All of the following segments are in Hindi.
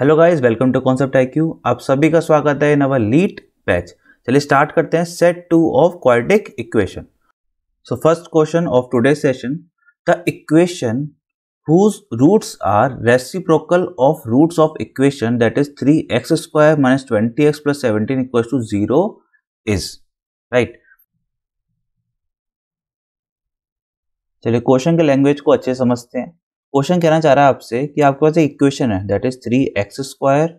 Hello guys welcome to concept I Q आप सभी का स्वागत है नवा लीट बैच चलिए स्टार्ट करते हैं set two of quadratic equation so first question of today session the equation whose roots are reciprocal of roots of equation that is three x square minus twenty x plus seventeen equal to zero is right चलिए क्वेश्चन के लैंग्वेज को अच्छे समझते हैं क्वेश्चन कहना चाह रहा है आपसे कि आपके पास एक इक्वेशन है that is three x square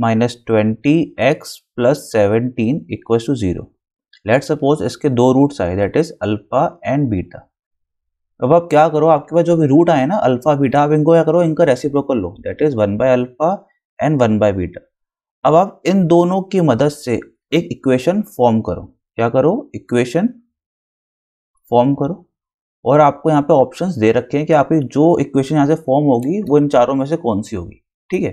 minus twenty x plus seventeen equal to zero let suppose इसके दो रूट्स आए that is alpha and beta अब आप क्या करो आपके पास जो भी रूट आए ना अल्फा बीटा आप इनको क्या करो इनका रेसिप्रोकल लो that is one by alpha and one by beta अब आप इन दोनों की मदद से एक इक्वेशन फॉर्म करो क्या करो इक्वेशन फॉर्म करो और आपको यहाँ पे ऑप्शंस दे रखे हैं कि आपकी जो इक्वेशन यहाँ से फॉर्म होगी वो इन चारों में से कौन सी होगी ठीक है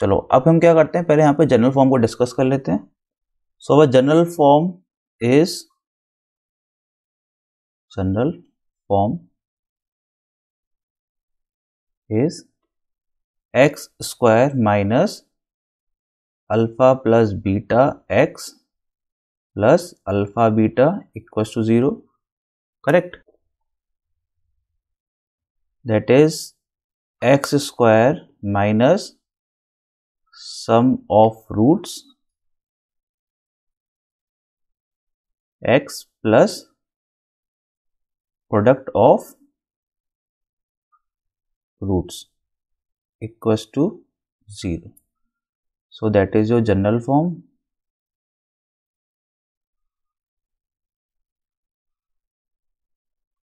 चलो अब हम क्या करते हैं पहले यहाँ पे जनरल फॉर्म को डिस्कस कर लेते हैं so we general form is general form is x square minus alpha plus beta x plus alpha beta equals to zero correct that is x square minus sum of roots x plus product of roots equals to 0. So, that is your general form.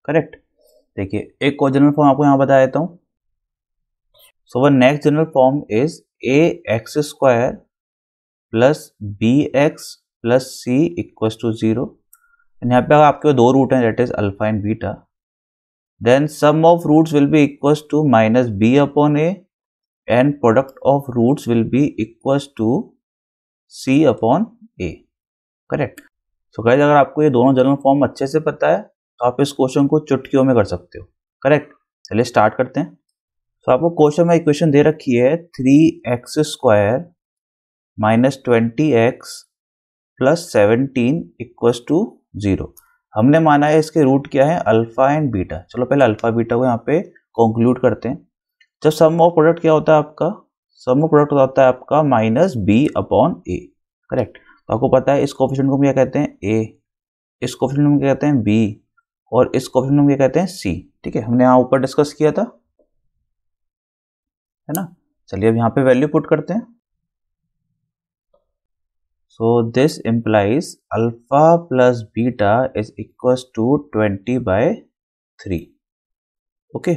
Correct. देखिए एक और जनरल फॉर्म आपको यहाँ बता देता हूँ so one next general form is a x square plus b x plus c equal to zero यहाँ पे आपके दो रूट हैं that is alpha and beta then sum of roots will be equal to minus b upon a and product of roots will be equal to c upon a correct so guys अगर आपको ये दोनों जनरल फॉर्म अच्छे से पता है आप इस क्वेश्चन को चुटकियों में कर सकते हो करेक्ट चलिए स्टार्ट करते हैं तो आपको क्वेश्चन में इक्वेशन दे रखी है three x square minus twenty x plus seventeen equals to zero हमने माना है इसके रूट क्या है अल्फा एंड बीटा चलो पहले अल्फा बीटा को यहाँ पे कंक्लूड करते हैं जब सम ऑफ प्रोडक्ट क्या होता है आपका सम ऑफ प्रोडक्ट होता है आपका minus b upon a correct तो आपको पता है इस कोफिशेंट को क्या कहते हैं ए इस कोफिशेंट को क्या कहते हैं बी और इस कॉफी नाम क्या कहते हैं सी ठीक है हमने यहाँ ऊपर डिस्कस किया था है ना चलिए अब यहाँ पे वैल्यू पुट करते हैं so this implies alpha plus beta is equals to twenty by three okay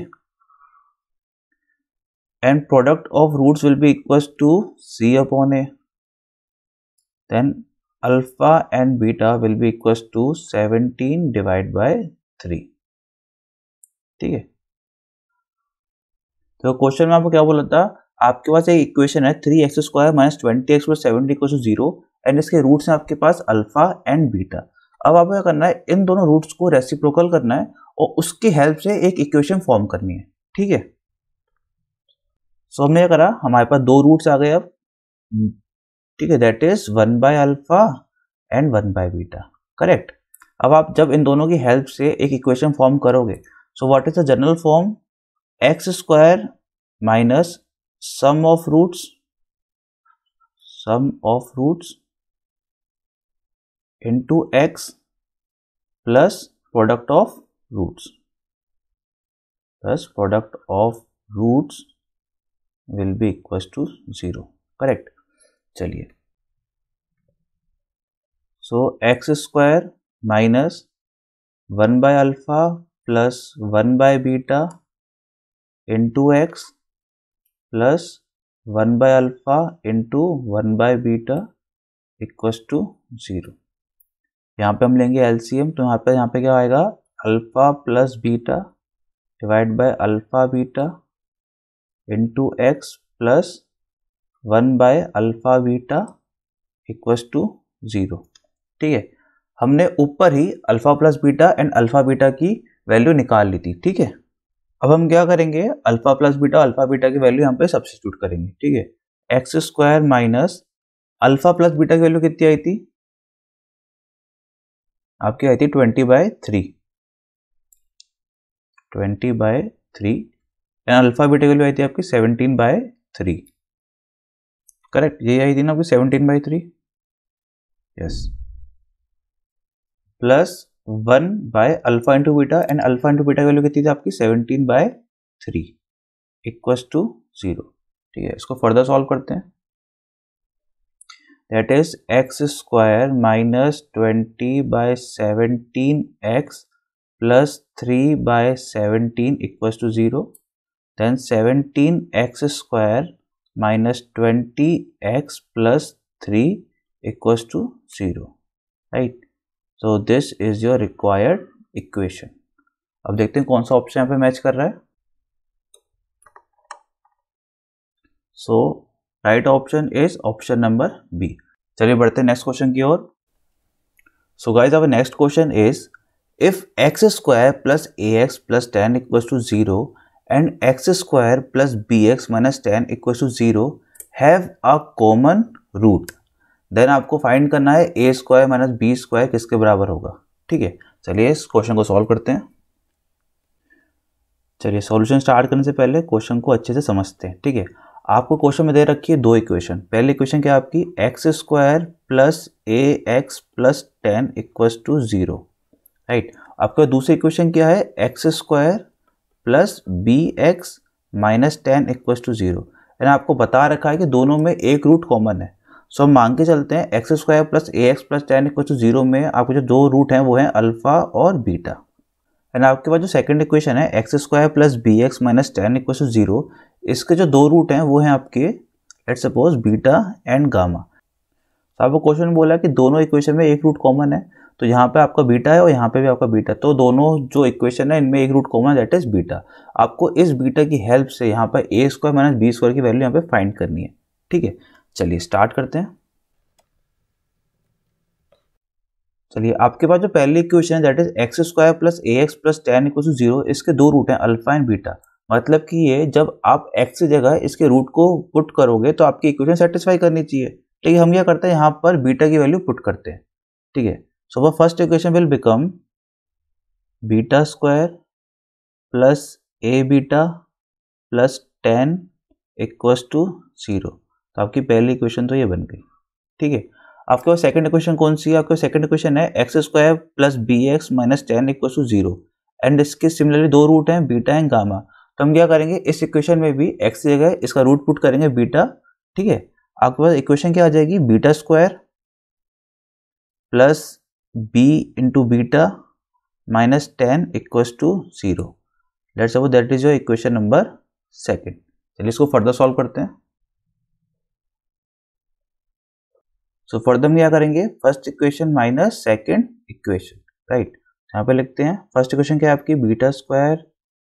and product of roots will be equals to c upon a then alpha and beta will be equals to seventeen divide by three ठीक है तो क्वेश्चन में आपको क्या बोला था आपके पास एक इक्वेशन है three x square minus twenty x plus seventy equal to zero and इसके रूट्स हैं आपके पास अल्फा एंड बीटा अब आपको क्या करना है इन दोनों रूट्स को रेसिप्रोकल करना है और उसकी हेल्प से एक इक्वेशन फॉर्म करनी है ठीक है सो हमने क्या करा हमारे पास दो रूट्स आ गए अब ठीक है that is one by alpha and one by beta correct अब आप जब इन दोनों की हेल्प से एक इक्वेशन फॉर्म करोगे so what is the general form x square minus sum of roots sum of roots into x plus product of roots plus product of roots will be equal to zero correct चलिए so x square minus one by alpha plus one by beta into x plus one by alpha into one by beta equals to zero यहाँ पे हम लेंगे एलसीएम तो यहाँ पे यहाँ पे क्या आएगा alpha plus beta divide by alpha beta into x plus one by alpha beta equals to zero ठीक है हमने ऊपर ही alpha plus beta and alpha beta की वैल्यू निकाल ली थी ठीक है अब हम क्या करेंगे alpha plus beta alpha beta की वैल्यू यहाँ पे सब्सिट्यूट करेंगे ठीक है x square minus alpha plus beta की वैल्यू कितनी आई थी आपकी आई थी twenty by three twenty by three and alpha beta की वैल्यू आई थी आपकी सेवनटीन बाय थ्री करेक्ट यही आई थी ना आपकी seventeen by three yes plus one by alpha into beta and alpha into beta value कितनी थी आपकी seventeen by three equals to zero ठीक है इसको फर्दर सॉल्व करते हैं that is x square minus twenty by seventeen x plus three by seventeen equals to zero then seventeen x square minus twenty x plus three equals to zero right so this is your required equation अब देखते हैं कौन सा ऑप्शन यहाँ पे मैच कर रहा है so right option is option number b चलिए बढ़ते हैं नेक्स्ट क्वेश्चन की ओर सो गाइज अब next question is if x square plus a x plus ten equal to zero and x square plus b x minus ten equal to zero have a common root then आपको फाइंड करना है a square minus b square किसके बराबर होगा ठीक है चलिए इस क्वेश्चन को सॉल्व करते हैं चलिए सॉल्यूशन स्टार्ट करने से पहले क्वेश्चन को अच्छे से समझते हैं ठीक है आपको क्वेश्चन में दे रखी है दो इक्वेशन पहले इक्वेशन क्या आपकी x square plus a x plus ten equals to zero right आपका दूसरी इक्वेशन क्या है x square plus b x minus ten equals to zero आपको बता रखा है कि दोनों में एक रूट कॉमन है सो हम मान के चलते हैं x square plus a x plus ten equal to zero में आपके जो दो रूट हैं वो हैं अल्फा और बीटा एंड आपके पास जो सेकंड इक्वेशन है x square plus b x minus ten equal to zero इसके जो दो रूट हैं वो हैं आपके let suppose beta and gamma तो आपको क्वेश्चन बोला कि दोनों इक्वेशन में एक रूट कॉमन है तो यहाँ पे आपका बीटा है और यहाँ पे भी आपका बीटा तो दोनों जो इक्वेशन है इनमें एक रूट कॉमन है दैट इज बीटा आपको इस बीटा की हेल्प से यहाँ पर a square minus b square की वैल्यू यहाँ पे फाइंड करनी है ठीक है चलिए स्टार्ट करते हैं चलिए आपके पास जो पहले इक्वेशन है that is x square plus a x plus ten equal to zero इसके दो रूट हैं अल्फा एंड बीटा मतलब कि ये जब आप एक्स की जगह इसके रूट को पुट करोगे तो आपकी इक्वेशन सेटिस्फाई करनी चाहिए ठीक तो है हम क्या करते हैं यहाँ पर बीटा की वैल्यू पुट करते हैं ठीक है सो वह first equation will become beta square plus a beta plus ten equals to zero तो आपकी पहली इक्वेशन तो ये बन गई ठीक है आपके पास सेकंड इक्वेशन कौन सी है आपके सेकंड इक्वेशन है x square plus b x minus ten equal to zero and इसके सिमिलरली दो रूट हैं बीटा एंड गामा तो हम क्या करेंगे इस इक्वेशन में भी एक्स की जगह इसका रूट पुट करेंगे बीटा ठीक है आपके पास इक्वेशन क्या आ जाएगी beta square plus b into beta minus ten equals to zero that is your equation number second चलिए इसको फर्दर सॉल्व करते हैं सो फर्दर क्या करेंगे first equation minus second equation right यहाँ पे लिखते हैं फर्स्ट इक्वेशन क्या है आपकी beta square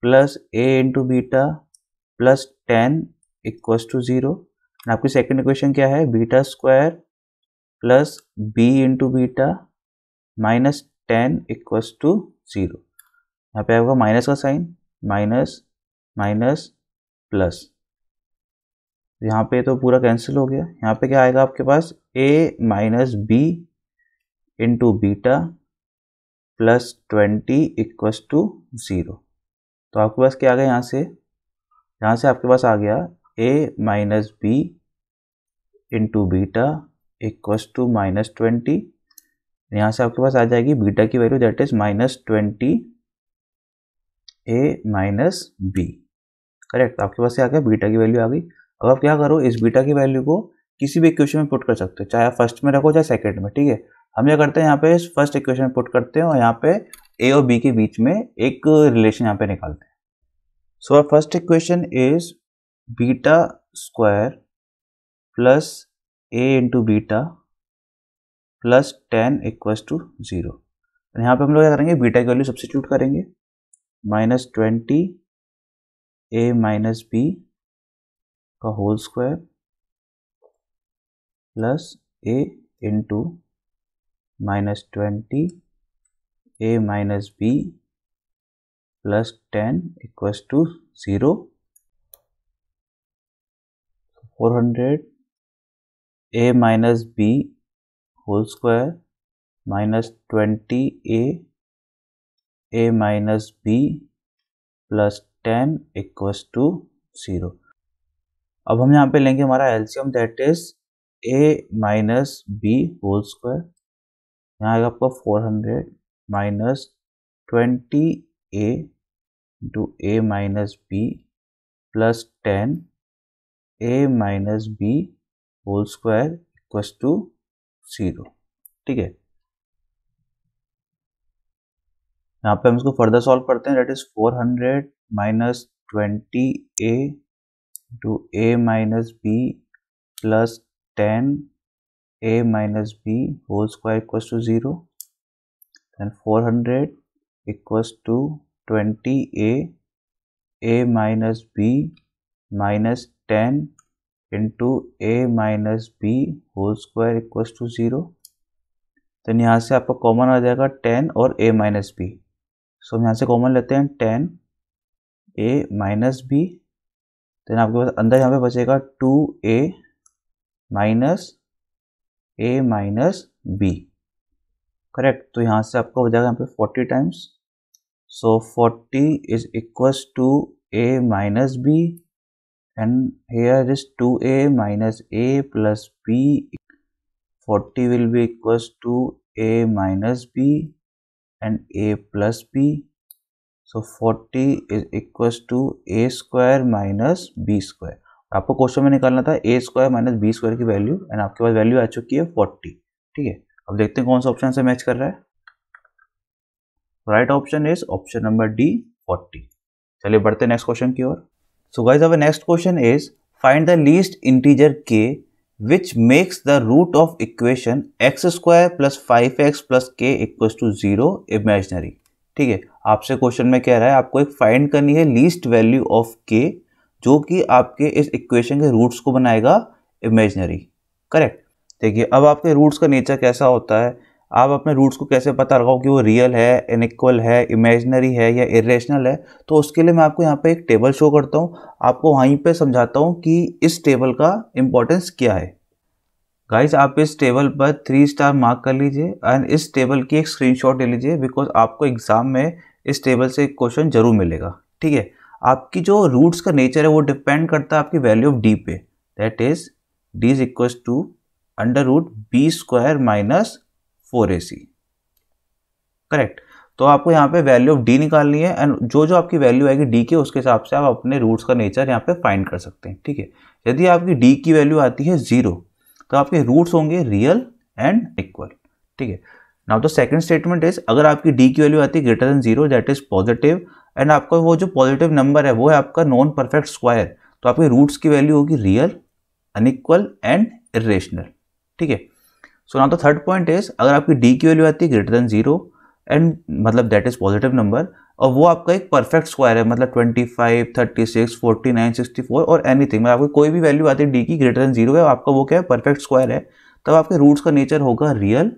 plus a into beta plus ten equals to zero आपकी सेकेंड इक्वेशन क्या है beta square plus b into beta minus ten equal to zero यहाँ पे आपका माइनस का साइन माइनस माइनस प्लस यहाँ पे तो पूरा कैंसिल हो गया यहाँ पे क्या आएगा आपके पास a minus b into beta plus twenty equals to zero तो आपके पास क्या आ गया यहाँ से यहाँ से आपके पास आ गया a minus b into beta equals to minus twenty यहाँ से आपके पास आ जाएगी बीटा की value that is minus twenty a minus b correct तो आपके पास आ गया बीटा की वैल्यू आ गई अब आप क्या करो इस बीटा की वैल्यू को किसी भी इक्वेशन में पुट कर सकते हो चाहे आप फर्स्ट में रखो चाहे सेकेंड में ठीक है हम क्या करते हैं यहाँ पे फर्स्ट इक्वेशन में पुट करते हैं और यहाँ पे ए और बी के बीच में एक रिलेशन यहाँ पे निकालते हैं so our first equation is beta square plus a into beta plus ten equals to zero यहाँ पे हम लोग क्या करेंगे बीटा की वैल्यू सब्सिट्यूट करेंगे minus twenty a minus b का whole square plus a into minus twenty a minus b plus ten equals to zero four hundred a minus b whole square minus twenty a a minus b plus ten equals to zero अब हम यहाँ पे लेंगे हमारा LCM that is a minus b whole square यहाँ आएगा आपका four hundred minus twenty a into a minus b plus ten a minus b whole square equals to zero ठीक है यहाँ पे हम इसको फर्दर सॉल्व करते हैं that is four hundred minus twenty a to a minus b plus ten a minus b whole square equals to zero four hundred equals to twenty a a minus b minus ten into a minus b whole square equals to zero then यहाँ से आपका कॉमन आ जाएगा टेन और ए माइनस बी सो हम यहाँ से कॉमन लेते हैं ten a minus b then आपके पास अंदर यहाँ पे बचेगा two a minus a minus b correct तो यहाँ से आपका हो जाएगा यहाँ पे forty times so forty is equals to a minus b and here is two a minus a plus b forty will be equals to a minus b and a plus b so forty is equals to a square minus b square आपको क्वेश्चन में निकालना था a square minus b square की वैल्यू एंड आपके पास वैल्यू आ चुकी है फोर्टी ठीक है अब देखते हैं कौन सा ऑप्शन से मैच कर रहा है right option is option number d forty चलिए बढ़ते नेक्स्ट क्वेश्चन की ओर so guys our next question is find the least integer k makes the root of equation x square plus five x plus k equals to zero imaginary ठीक है आपसे क्वेश्चन में कह रहा है आपको एक फाइंड करनी है लीस्ट वैल्यू ऑफ के जो कि आपके इस इक्वेशन के रूट्स को बनाएगा इमेजनरी करेक्ट देखिए अब आपके रूट्स का नेचर कैसा होता है आप अपने रूट्स को कैसे पता लगाओ कि वो रियल है इनिक्वल है इमेजनरी है या इरेशनल है तो उसके लिए मैं आपको यहाँ पे एक टेबल शो करता हूँ आपको वहीं पे समझाता हूँ कि इस टेबल का इम्पोर्टेंस क्या है गाइज आप इस टेबल पर थ्री स्टार मार्क कर लीजिए एंड इस टेबल की एक स्क्रीनशॉट ले लीजिए बिकॉज आपको एग्ज़ाम में इस टेबल से एक क्वेश्चन जरूर मिलेगा ठीक है आपकी जो रूट्स का नेचर है वो डिपेंड करता है आपकी वैल्यू ऑफ डी पे that is d is equal to under root b square minus four a c correct तो आपको यहाँ पे वैल्यू ऑफ डी निकालनी है एंड जो जो आपकी वैल्यू आएगी डी के उसके हिसाब से आप अपने रूट्स का नेचर यहाँ पे फाइंड कर सकते हैं ठीक है यदि आपकी डी की वैल्यू आती है ज़ीरो तो आपके रूट्स होंगे रियल एंड इक्वल ठीक है now the second statement is अगर आपकी डी की वैल्यू आती है greater than zero that is positive and आपका वो जो पॉजिटिव नंबर है वो है आपका नॉन परफेक्ट स्क्वायर तो आपके रूट्स की वैल्यू होगी रियल अनइक्वल एंड इरेशनल ठीक है so now the third point is अगर आपकी डी की वैल्यू आती है ग्रेटर देन जीरो एंड मतलब दैट इज पॉजिटिव नंबर और वो आपका एक परफेक्ट स्क्वायर है मतलब 25, 36, 49, 64 और एनीथिंग मतलब आपको कोई भी वैल्यू आती है डी की ग्रेटर देन जीरो है आपका वो क्या है परफेक्ट स्क्वायर है तब आपके रूट्स का नेचर होगा रियल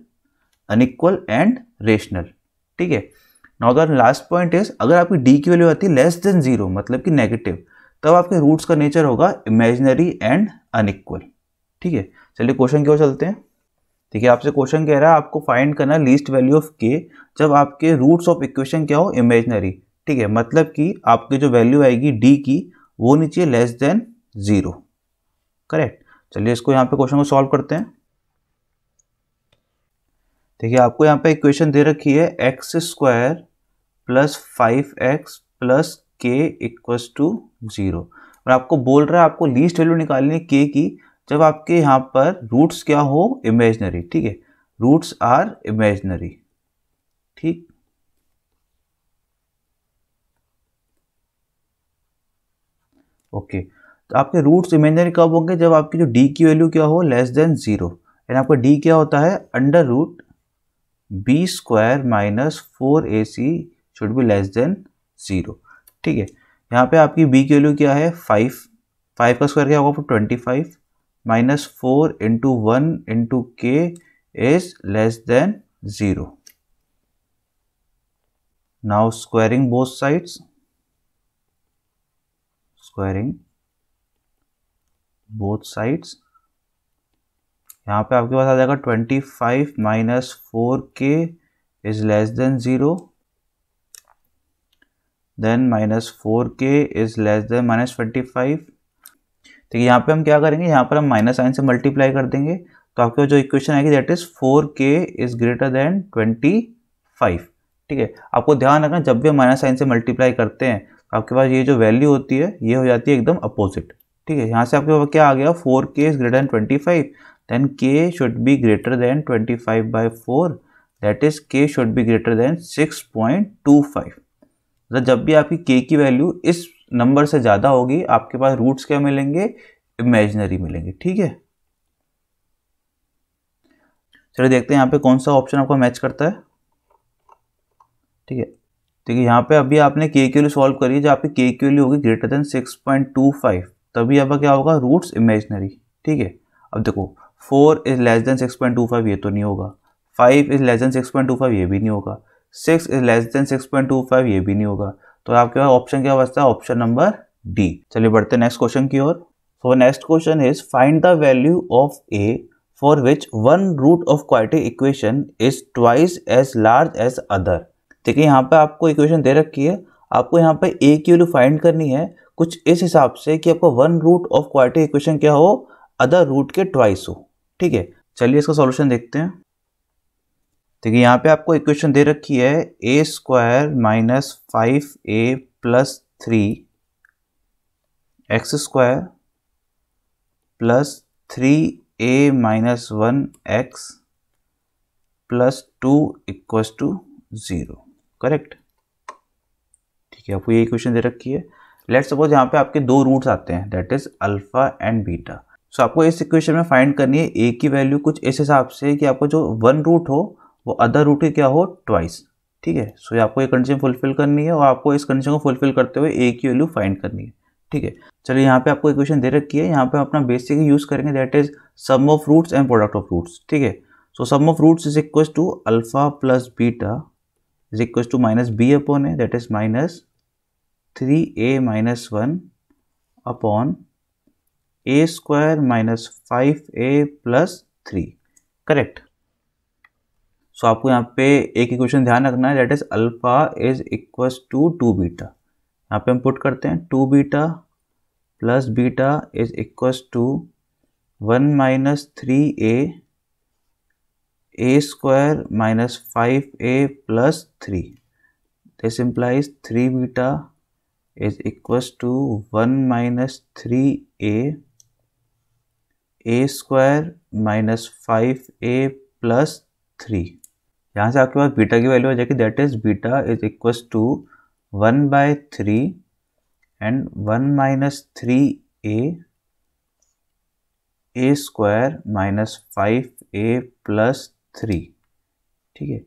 अनइक्वल एंड रेशनल ठीक है now the last point is अगर आपकी डी की वैल्यू आती है लेस देन जीरो मतलब कि नेगेटिव तब आपके रूट्स का नेचर होगा इमेजिनरी एंड अनइक्वल ठीक है चलिए क्वेश्चन क्यों चलते हैं ठीक है आपसे क्वेश्चन कह रहा है आपको फाइंड करना लीस्ट वैल्यू ऑफ के जब आपके रूट्स ऑफ इक्वेशन क्या हो इमेजनरी ठीक है मतलब कि आपकी जो वैल्यू आएगी डी की वो नीचे लेस देन ज़ीरो करेक्ट चलिए इसको यहाँ पे क्वेश्चन को सॉल्व करते हैं ठीक है आपको यहाँ पे इक्वेशन दे रखी है x square plus five x plus k equals to zero और आपको बोल रहा है आपको लीस्ट वैल्यू निकालनी है के की जब आपके यहाँ पर रूट्स क्या हो इमेजनरी ठीक है रूट्स आर इमेजनरी ठीक ओके तो आपके रूट्स इमेजनरी कब होंगे जब आपकी जो डी की वैल्यू क्या हो लेस देन जीरो यानी आपका डी क्या होता है under root b square minus four a c should be less than zero ठीक है यहाँ पे आपकी बी की वैल्यू क्या है फाइव फाइव का स्क्वायर क्या होगा twenty five minus 4 into 1 into k is less than 0. Now squaring both sides, squaring both sides, यहाँ पे आपके पास आ जाएगा 25 minus 4k is less than zero. Then minus 4k is less than minus 25. तो यहाँ पे हम क्या करेंगे यहाँ पर हम माइनस साइन से मल्टीप्लाई कर देंगे तो आपके जो इक्वेशन आएगी that is four k is greater than twenty five ठीक है आपको ध्यान रखना जब भी हम माइनस साइन से मल्टीप्लाई करते हैं तो आपके पास ये जो वैल्यू होती है ये हो जाती है एकदम अपोजिट ठीक है यहाँ से आपके पास क्या आ गया four k is greater than twenty five then k should be greater than twenty five by four that is k should be greater than six point two five जब भी आपकी के की वैल्यू इस नंबर से ज़्यादा होगी आपके पास रूट्स क्या मिलेंगे इमेजनरी मिलेंगे ठीक है चलिए देखते हैं यहाँ पे कौन सा ऑप्शन आपका मैच करता है ठीक है ठीक है यहाँ पे अभी आपने के क्यू सॉल्व करी है जो आपकी के क्यू होगी greater than six point two five तभी आपका क्या होगा रूट्स इमेजनरी ठीक है अब देखो four is less than six point two five ये तो नहीं होगा five is less than six point two five ये भी नहीं होगा six is less than six point two five ये भी नहीं होगा तो आपके पास ऑप्शन क्या बचता है ऑप्शन नंबर डी चलिए बढ़ते नेक्स्ट क्वेश्चन की ओर so next question is find the value of a for which one root of quadratic equation is twice as large as other देखिए यहाँ पे आपको इक्वेशन दे रखी है आपको यहाँ पे ए की वैल्यू फाइंड करनी है कुछ इस हिसाब से कि आपको one root of quadratic equation क्या हो अदर रूट के ट्वाइस हो ठीक है चलिए इसका सॉल्यूशन देखते हैं देखिए यहाँ पे आपको इक्वेशन दे रखी है a square minus five a plus three x square plus three a minus one x plus two equal to zero correct ठीक है आपको ये इक्वेशन दे रखी है लेट सपोज यहाँ पे आपके दो रूट्स आते हैं that is alpha and beta so आपको इस इक्वेशन में फाइंड करनी है ए की वैल्यू कुछ इस हिसाब से कि आपको जो वन रूट हो वो अदर रूट के क्या हो ट्वाइस ठीक है सो आपको ये कंडीशन फुलफिल करनी है और आपको इस कंडीशन को फुलफिल करते हुए ए की वैल्यू फाइंड करनी है ठीक है चलिए यहाँ पे आपको इक्वेशन दे रखी है यहाँ पे अपना बेसिक यूज़ करेंगे that is sum of roots and product of roots ठीक है so sum of roots is equal to alpha plus beta is equal to minus b upon है that is minus three a minus one upon a square minus five a plus three correct so आपको यहाँ पे एक इक्वेशन ध्यान रखना है that is alpha is equals to two beta यहाँ पे हम पुट करते हैं two beta plus beta is equals to one minus three a a square minus five a plus three this three beta is equals to one minus three a a square minus five a plus three यहाँ से आपके पास बीटा की वैल्यू आ जाएगी that is beta is equal to one by three and one minus three a a square minus five a plus three ठीक है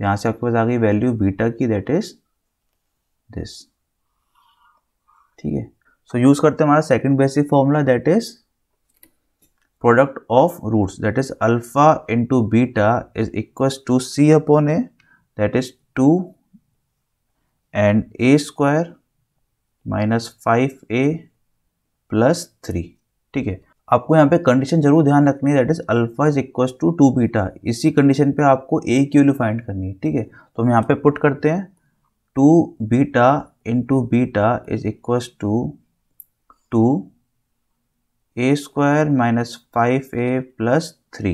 यहाँ से आपके पास आ गई वैल्यू बीटा की दैट इज दिस ठीक है सो यूज़ करते हैं हमारा second basic formula that is product of roots that is alpha into beta is equals to c upon a that is 2 and a square minus 5a a 3 three ठीक है आपको यहाँ पे कंडीशन जरूर ध्यान रखनी है that is alpha is equal to two beta इसी कंडीशन पे आपको ए की वैल्यू फाइंड करनी है ठीक है तो हम यहाँ पे पुट करते हैं two beta into beta is equal to two a square minus five a plus three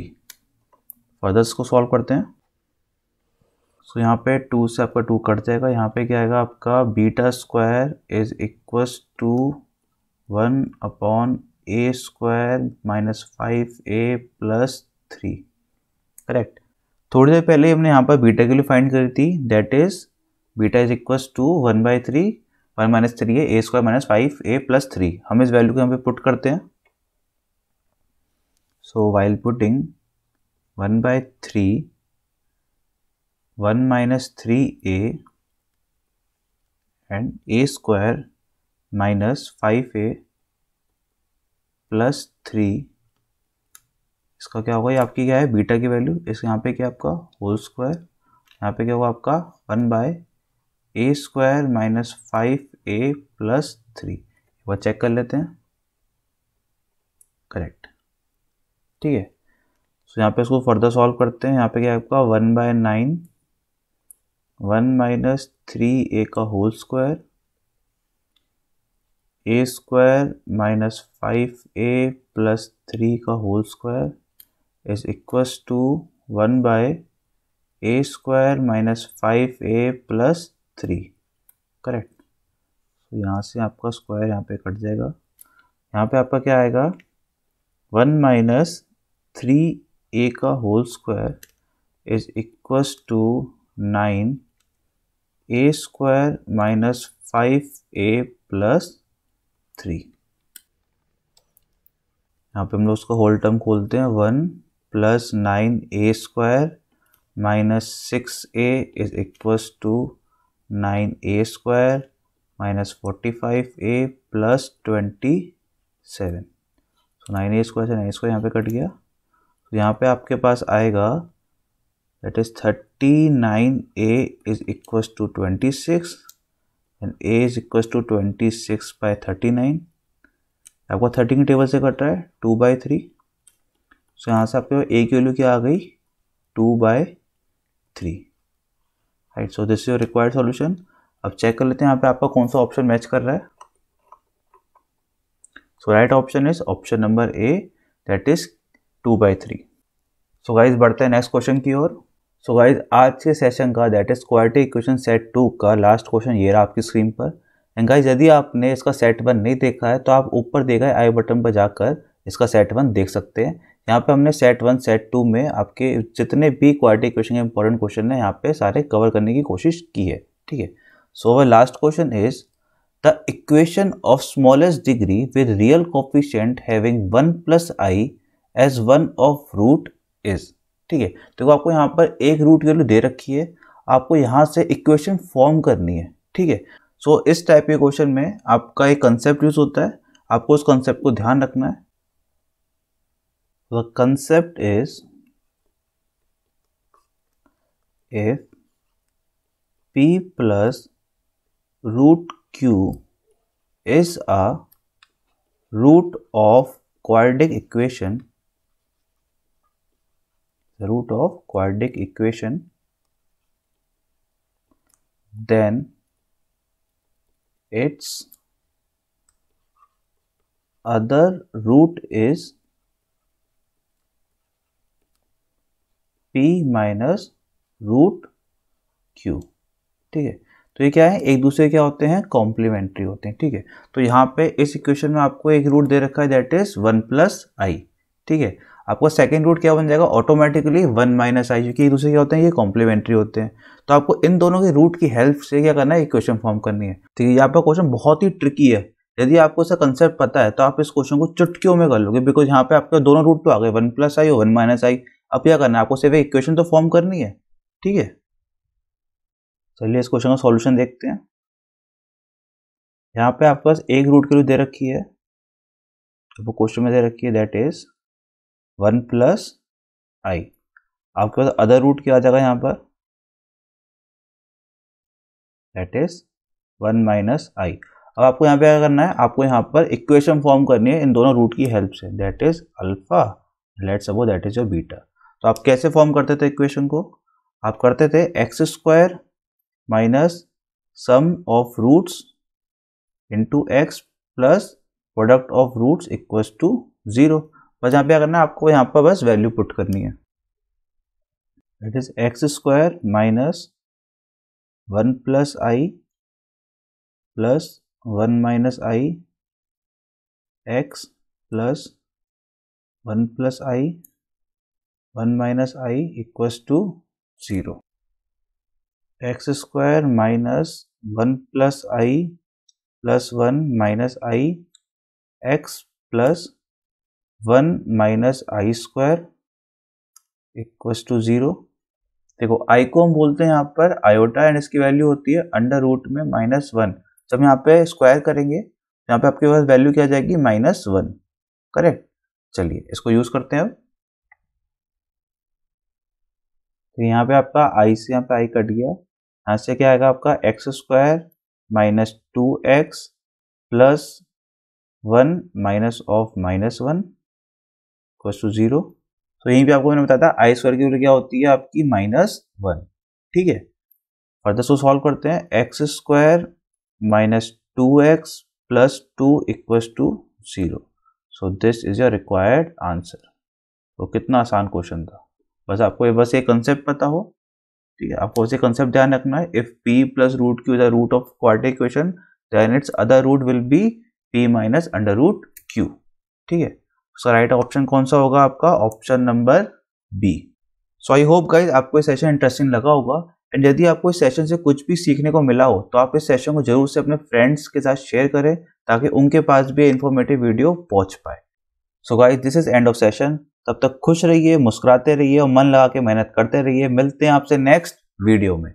further इसको सॉल्व करते हैं सो so, यहाँ पे टू से आपका टू कट जाएगा यहाँ पे क्या आएगा आपका beta square is equals to one upon a square minus five a plus three correct थोड़ी देर पहले हमने यहाँ पर बीटा के लिए फाइंड करी थी that is beta is equals to one by three one minus three है a square minus five a plus three हम इस वैल्यू को यहाँ पे पुट करते हैं So while putting 1 by 3, 1 minus 3a and a square minus 5a plus three इसका क्या होगा ये आपकी क्या है बीटा की वैल्यू इस यहाँ पे क्या आपका होल स्क्वायर यहाँ पे क्या होगा आपका one by a square minus five a plus three एक बार चेक कर लेते हैं करेक्ट ठीक है सो यहाँ पे इसको फर्दर सॉल्व करते हैं यहाँ पे क्या है आपका one by nine one minus three a का whole square a square minus five a plus three का whole square is equals to one by a square minus five a plus three correct तो यहाँ से आपका स्क्वायर यहाँ पे कट जाएगा यहाँ पे आपका क्या आएगा वन माइनस थ्री ए का whole square is equals to nine a square minus five a plus three यहाँ पे हम लोग उसका होल टर्म खोलते हैं one plus nine a square minus six a is equals to nine a square minus forty five a plus twenty seven so nine a square से नाइन स्क्वायर यहाँ पे कट गया तो यहाँ पे आपके पास आएगा that is thirty nine a is equal to twenty six and a is equal to twenty six by thirty nine आपको थर्टी के टेबल से कट रहा है टू बाई थ्री सो यहाँ से आपके ए की वैल्यू क्या आ गई two by three right so this is your required solution अब चेक कर लेते हैं यहाँ पे आपका कौन सा ऑप्शन मैच कर रहा है so right option is option number a that is two by three so guys बढ़ते हैं नेक्स्ट क्वेश्चन की ओर सो गाइज आज के सेशन का that is quality equation set two का लास्ट क्वेश्चन ये रहा आपकी स्क्रीन पर एंड गाइज यदि आपने इसका सेट वन नहीं देखा है तो आप ऊपर देखा है आई बटन पर जाकर इसका सेट वन देख सकते हैं यहाँ पे हमने सेट वन सेट टू में आपके जितने भी क्वालिटी क्वेश्चन के इंपॉर्टेंट क्वेश्चन है यहाँ पे सारे कवर करने की कोशिश की है ठीक है so we last question is the equation of smallest degree with real coefficient having one plus i as one of root is ठीक है तो आपको यहाँ पर एक रूट वैल्यू दे रखी है आपको यहाँ से इक्वेशन फॉर्म करनी है ठीक है सो इस टाइप के क्वेश्चन में आपका एक कंसेप्ट यूज होता है आपको उस कंसेप्ट को ध्यान रखना है the concept is if p plus root q is a root of quadratic equation root of quadratic equation then its other root is p minus root q ठीक है तो ये क्या है एक दूसरे क्या होते हैं कॉम्प्लीमेंट्री होते हैं ठीक है तो यहां पे इस इक्वेशन में आपको एक रूट दे रखा है that is one plus i ठीक है आपका सेकेंड रूट क्या बन जाएगा ऑटोमेटिकली वन माइनस आई क्योंकि एक दूसरे क्या होते हैं ये कॉम्प्लीमेंट्री होते हैं तो आपको इन दोनों के रूट की हेल्प से क्या करना है इक्वेशन फॉर्म करनी है ठीक है यहाँ पर क्वेश्चन बहुत ही ट्रिकी है यदि आपको इसका कंसेप्ट पता है तो आप इस क्वेश्चन को चुटकियों में कर लोगे बिकॉज यहाँ पे आपके दोनों रूट तो आ गए वन प्लस आई और वन माइनस आई अब क्या करना है आपको सिर्फ इक्वेशन तो फॉर्म करनी है ठीक है चलिए इस क्वेश्चन का सॉल्यूशन देखते हैं यहाँ पे आपके पास एक रूट के लिए दे रखी है आपको क्वेश्चन में दे रखी है that is one plus i आपके पास अदर रूट क्या आ जाएगा यहाँ पर that is one minus i अब आपको यहाँ पे क्या करना है आपको यहाँ पर इक्वेशन फॉर्म करनी है इन दोनों रूट की हेल्प से that is alpha let suppose that is your beta तो आप कैसे फॉर्म करते थे इक्वेशन को आप करते थे x square minus sum of roots into x plus product of roots equals to zero बस यहाँ पे क्या करना है आपको यहाँ पर बस वैल्यू पुट करनी है that is x square minus one plus i plus one minus i x plus one plus i one minus i equals to zero x square minus one plus i plus one minus i x plus one minus i square equals to zero देखो आई को हम बोलते हैं यहाँ पर आयोटा एंड इसकी वैल्यू होती है अंडर रूट में माइनस वन जब यहाँ पे स्क्वायर करेंगे यहाँ पे आपके पास वैल्यू क्या जाएगी माइनस वन करेक्ट चलिए इसको यूज करते हैं अब तो यहाँ पे आपका आई से यहाँ पे आई कट गया यहाँ से क्या आएगा आपका x square minus two x plus one minus of minus one equal to zero तो यहीं पे आपको मैंने बताया था आई स्क्वायर की वैल्यू क्या होती है आपकी माइनस वन ठीक है फर्दर सो सॉल्व करते हैं x square minus two x plus two equals to zero so this is your required answer तो कितना आसान क्वेश्चन था बस आपको ये बस ये कंसेप्ट पता हो ठीक है आपको उसे कंसेप्ट ध्यान रखना है if p plus root q the root of quadratic equation then it's other root will be p minus under root q ठीक है उसका राइट ऑप्शन कौन सा होगा आपका option number B so I hope guys आपको ये सेशन इंटरेस्टिंग लगा होगा एंड यदि आपको इस सेशन से कुछ भी सीखने को मिला हो तो आप इस सेशन को जरूर से अपने फ्रेंड्स के साथ शेयर करें ताकि उनके पास भी इन्फॉर्मेटिव वीडियो पहुंच पाए so guys this is end of session तब तक खुश रहिए मुस्कुराते रहिए और मन लगा के मेहनत करते रहिए मिलते हैं आपसे नेक्स्ट वीडियो में